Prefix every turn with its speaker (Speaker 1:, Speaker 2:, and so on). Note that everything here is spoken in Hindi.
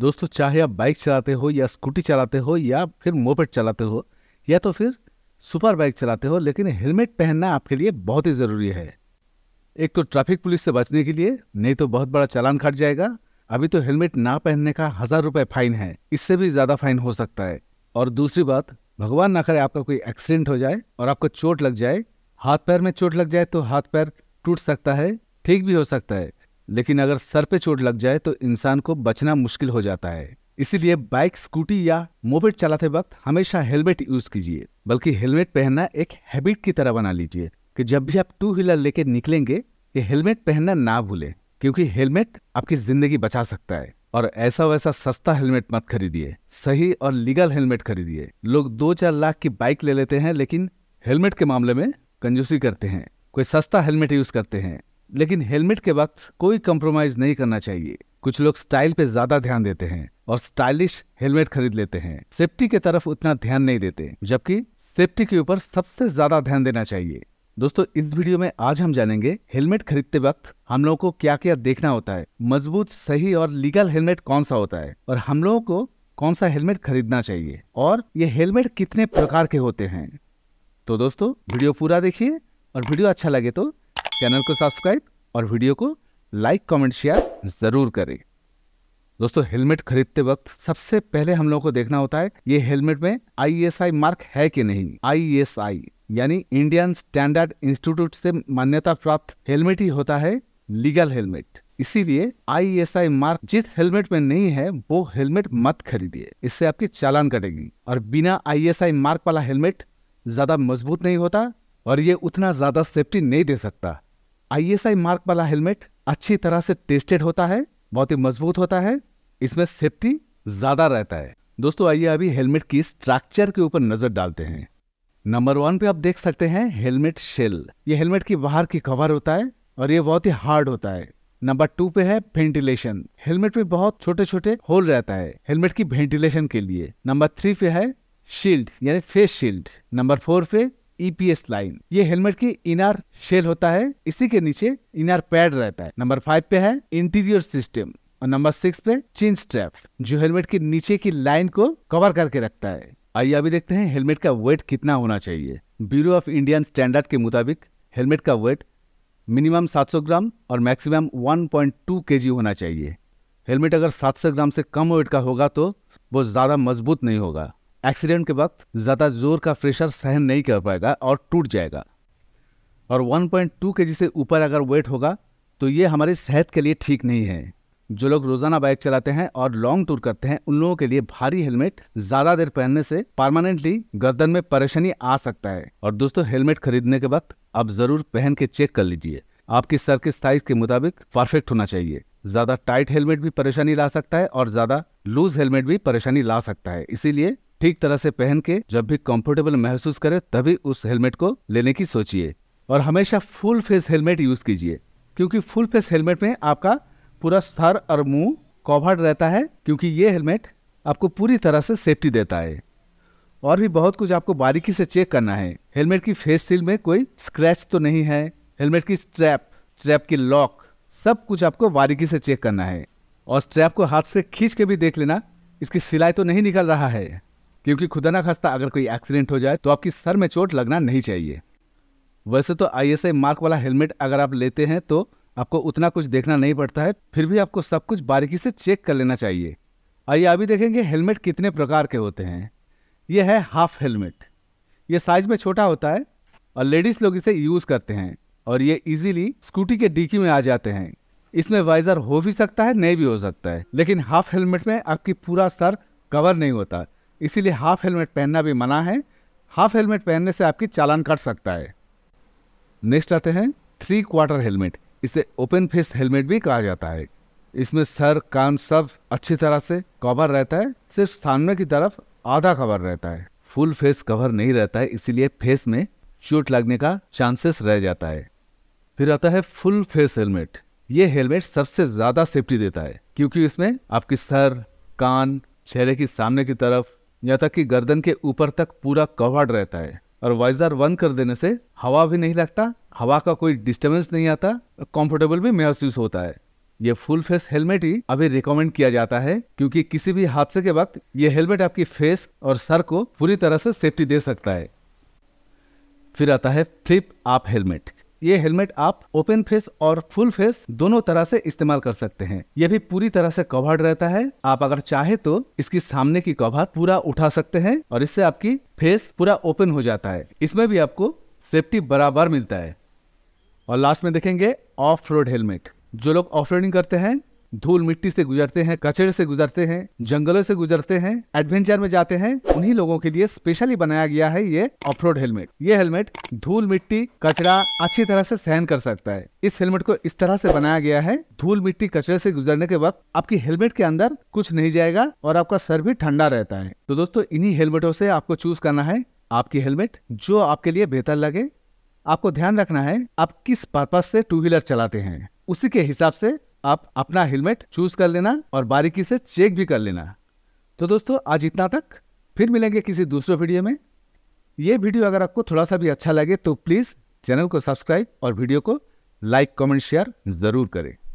Speaker 1: दोस्तों चाहे आप बाइक चलाते हो या स्कूटी चलाते हो या फिर मोपेट चलाते हो या तो फिर सुपर बाइक चलाते हो लेकिन हेलमेट पहनना आपके लिए बहुत ही ज़रूरी है एक तो ट्रैफिक पुलिस से बचने के लिए नहीं तो बहुत बड़ा चालान कट जाएगा अभी तो हेलमेट ना पहनने का हज़ार रुपये फाइन है इससे भी ज़्यादा फाइन हो सकता है और दूसरी बात भगवान ना करे आपका कोई एक्सीडेंट हो जाए और आपको चोट लग जाए हाथ पैर में चोट लग जाए तो हाथ पैर टूट सकता है ठीक भी हो सकता है लेकिन अगर सर पे चोट लग जाए तो इंसान को बचना मुश्किल हो जाता है इसीलिए बाइक स्कूटी या मोबाइल चलाते वक्त हमेशा हेलमेट यूज कीजिए बल्कि हेलमेट पहनना एक हैबिट की तरह बना लीजिए कि जब भी आप टू व्हीलर लेके निकलेंगे ये हेलमेट पहनना ना भूलें क्योंकि हेलमेट आपकी जिंदगी बचा सकता है और ऐसा वैसा सस्ता हेलमेट मत खरीदिए सही और लीगल हेलमेट खरीदिए लोग दो चार लाख की बाइक ले लेते हैं लेकिन हेलमेट के मामले में कंजूसी करते हैं कोई सस्ता हेलमेट यूज करते हैं लेकिन हेलमेट के वक्त कोई कंप्रोमाइज नहीं करना चाहिए कुछ लोग स्टाइल पे ज्यादा ध्यान देते हैं और स्टाइलिश हेलमेट खरीद लेते हैं सेफ्टी के तरफ उतना ध्यान नहीं देते जबकि सेफ्टी के ऊपर सबसे ज्यादा ध्यान देना चाहिए दोस्तों इस वीडियो में आज हम जानेंगे हेलमेट खरीदते वक्त हम लोगों को क्या क्या देखना होता है मजबूत सही और लीगल हेलमेट कौन सा होता है और हम लोगों को कौन सा हेलमेट खरीदना चाहिए और ये हेलमेट कितने प्रकार के होते हैं तो दोस्तों वीडियो पूरा देखिए और वीडियो अच्छा लगे तो चैनल को सब्सक्राइब और वीडियो को लाइक कमेंट शेयर ज़रूर करें दोस्तों हेलमेट खरीदते वक्त सबसे पहले हम लोगों को देखना होता है ये हेलमेट में आईएसआई e मार्क है कि नहीं आईएसआई e यानी इंडियन स्टैंडर्ड इंस्टीट्यूट से मान्यता प्राप्त हेलमेट ही होता है लीगल हेलमेट इसीलिए आईएसआई e मार्क जिस हेलमेट में नहीं है वो हेलमेट मत खरीदिए इससे आपकी चालान कटेगी और बिना आईएसआई मार्क वाला हेलमेट ज्यादा मजबूत नहीं होता और ये उतना ज्यादा सेफ्टी नहीं दे सकता आईएसआई मार्क वाला हेलमेट अच्छी तरह से टेस्टेड होता है बहुत ही मजबूत होता है इसमें सेफ्टी ज्यादा रहता है दोस्तों आइए अभी हेलमेट की स्ट्रक्चर के ऊपर नजर डालते हैं नंबर वन पे आप देख सकते हैं हेलमेट शेल ये हेलमेट की बाहर की कवर होता है और ये बहुत ही हार्ड होता है नंबर टू पे है वेंटिलेशन हेलमेट में बहुत छोटे छोटे होल रहता है हेलमेट की वेंटिलेशन के लिए नंबर थ्री पे है शील्ड यानी फेस शील्ड नंबर फोर पे ईपीएस e लाइन ये हेलमेट की इनर शेल होता है इसी के नीचे इनर पैड रहता है नंबर फाइव पे है इंटीरियर सिस्टम और नंबर सिक्स पे चिन स्ट्रैप जो हेलमेट के नीचे की लाइन को कवर करके रखता है आइए अभी देखते हैं हेलमेट का वेट कितना होना चाहिए ब्यूरो ऑफ इंडियन स्टैंडर्ड के मुताबिक हेलमेट का वेट मिनिमम 700 ग्राम और मैक्सिमम 1.2 पॉइंट होना चाहिए हेलमेट अगर 700 ग्राम से कम वेट का होगा तो वो ज़्यादा मजबूत नहीं होगा एक्सीडेंट के वक्त ज़्यादा जोर का प्रेशर सहन नहीं कर पाएगा और टूट जाएगा और 1.2 पॉइंट से ऊपर अगर वेट होगा तो ये हमारी सेहत के लिए ठीक नहीं है जो लोग रोजाना बाइक चलाते हैं और लॉन्ग टूर करते हैं उन लोगों के लिए भारी हेलमेट ज्यादा देर पहनने से परमानेंटली गर्दन में परेशानी आ सकता है और दोस्तों हेलमेट खरीदने के वक्त आप जरूर पहन के चेक कर लीजिए आपकी सर के साइज के मुताबिक परफेक्ट होना चाहिए ज्यादा टाइट हेलमेट भी परेशानी ला सकता है और ज्यादा लूज हेलमेट भी परेशानी ला सकता है इसीलिए ठीक तरह से पहन के जब भी कंफर्टेबल महसूस करे तभी उस हेलमेट को लेने की सोचिए और हमेशा फुल फेस हेलमेट यूज कीजिए क्योंकि फुल फेस हेलमेट में आपका पूरा सर और मुंह कवर्ड रहता है क्योंकि ये हेलमेट आपको पूरी तरह से सेफ्टी देता है और भी बहुत कुछ आपको बारीकी से चेक करना है हेलमेट की फेस सील में कोई स्क्रैच तो नहीं है हेलमेट की स्ट्रैप स्ट्रैप की लॉक सब कुछ आपको बारीकी से चेक करना है और स्ट्रैप को हाथ से खींच के भी देख लेना इसकी सिलाई तो नहीं निकल रहा है क्योंकि खुदा ना खास्ता अगर कोई एक्सीडेंट हो जाए तो आपकी सर में चोट लगना नहीं चाहिए वैसे तो आईएसआई मार्क वाला हेलमेट अगर आप लेते हैं तो आपको उतना कुछ देखना नहीं पड़ता है फिर भी आपको सब कुछ बारीकी से चेक कर लेना चाहिए आइए अभी देखेंगे हेलमेट कितने प्रकार के होते हैं यह है हाफ हेलमेट ये साइज में छोटा होता है और लेडीज़ लोग इसे यूज़ करते हैं और ये इजीली स्कूटी के डिकी में आ जाते हैं इसमें वाइजर हो भी सकता है नहीं भी हो सकता है लेकिन हाफ हेलमेट में आपकी पूरा सर कवर नहीं होता इसीलिए हाफ हेलमेट पहनना भी मना है हाफ हेलमेट पहनने से आपकी चालान कट सकता है नेक्स्ट आते हैं थ्री क्वार्टर हेलमेट इसे ओपन फेस हेलमेट भी कहा जाता है इसमें सर कान सब अच्छी तरह से कवर रहता है सिर्फ सामने की तरफ आधा कवर रहता है फुल फेस कवर नहीं रहता है इसीलिए फेस में चोट लगने का चांसेस रह जाता है फिर आता है फुल फेस हेलमेट ये हेलमेट सबसे ज़्यादा सेफ्टी देता है क्योंकि इसमें आपकी सर कान चेहरे की सामने की तरफ यहाँ तक कि गर्दन के ऊपर तक पूरा कवर्ड रहता है और वाइजर बंद कर देने से हवा भी नहीं लगता हवा का कोई डिस्टर्बेंस नहीं आता कंफर्टेबल भी महसूस होता है ये फुल फेस हेलमेट ही अभी रिकमेंड किया जाता है क्योंकि किसी भी हादसे के वक्त ये हेलमेट आपकी फेस और सर को पूरी तरह से सेफ्टी दे सकता है फिर आता है फ्लिप आप हेलमेट ये हेलमेट आप ओपन फेस और फुल फेस दोनों तरह से इस्तेमाल कर सकते हैं यह भी पूरी तरह से कवर्ड रहता है आप अगर चाहे तो इसकी सामने की कवर पूरा उठा सकते हैं और इससे आपकी फेस पूरा ओपन हो जाता है इसमें भी आपको सेफ्टी बराबर मिलता है और लास्ट में देखेंगे ऑफ रोड हेलमेट जो लोग ऑफ रोडिंग करते हैं धूल मिट्टी से गुजरते हैं कचरे से गुजरते हैं जंगलों से गुजरते हैं एडवेंचर में जाते हैं उन्हीं लोगों के लिए स्पेशली बनाया गया है ये ऑफ रोड हेलमेट ये हेलमेट धूल मिट्टी कचरा अच्छी तरह से सहन कर सकता है इस हेलमेट को इस तरह से बनाया गया है धूल मिट्टी कचरे से गुजरने के वक्त आपकी हेलमेट के अंदर कुछ नहीं जाएगा और आपका सर भी ठंडा रहता है तो दोस्तों इन्ही हेलमेटों से आपको चूज करना है आपकी हेलमेट जो आपके लिए बेहतर लगे आपको ध्यान रखना है आप किस पर्पज से टू व्हीलर चलाते हैं उसी के हिसाब से आप अपना हेलमेट चूज कर लेना और बारीकी से चेक भी कर लेना तो दोस्तों आज इतना तक फिर मिलेंगे किसी दूसरे वीडियो में ये वीडियो अगर आपको थोड़ा सा भी अच्छा लगे तो प्लीज़ चैनल को सब्सक्राइब और वीडियो को लाइक कमेंट शेयर ज़रूर करें